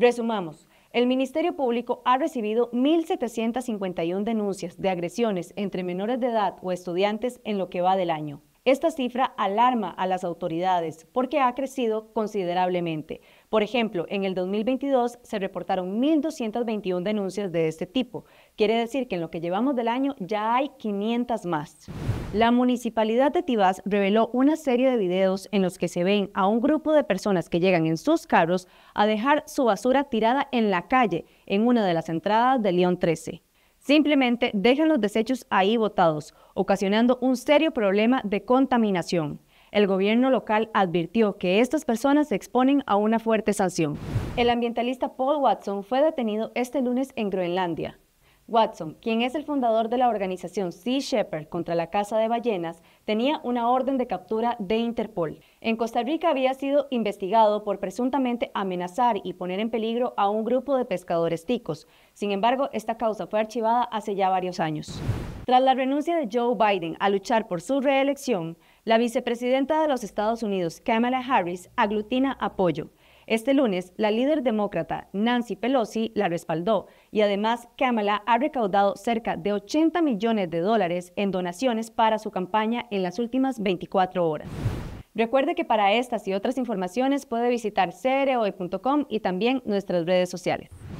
Resumamos. El Ministerio Público ha recibido 1.751 denuncias de agresiones entre menores de edad o estudiantes en lo que va del año. Esta cifra alarma a las autoridades porque ha crecido considerablemente. Por ejemplo, en el 2022 se reportaron 1.221 denuncias de este tipo. Quiere decir que en lo que llevamos del año ya hay 500 más. La municipalidad de Tibás reveló una serie de videos en los que se ven a un grupo de personas que llegan en sus carros a dejar su basura tirada en la calle en una de las entradas de León 13. Simplemente dejan los desechos ahí botados, ocasionando un serio problema de contaminación. El gobierno local advirtió que estas personas se exponen a una fuerte sanción. El ambientalista Paul Watson fue detenido este lunes en Groenlandia. Watson, quien es el fundador de la organización Sea Shepherd contra la caza de ballenas, tenía una orden de captura de Interpol. En Costa Rica había sido investigado por presuntamente amenazar y poner en peligro a un grupo de pescadores ticos. Sin embargo, esta causa fue archivada hace ya varios años. Tras la renuncia de Joe Biden a luchar por su reelección, la vicepresidenta de los Estados Unidos, Kamala Harris, aglutina apoyo. Este lunes, la líder demócrata Nancy Pelosi la respaldó y además Kamala ha recaudado cerca de 80 millones de dólares en donaciones para su campaña en las últimas 24 horas. Recuerde que para estas y otras informaciones puede visitar CROE.com y también nuestras redes sociales.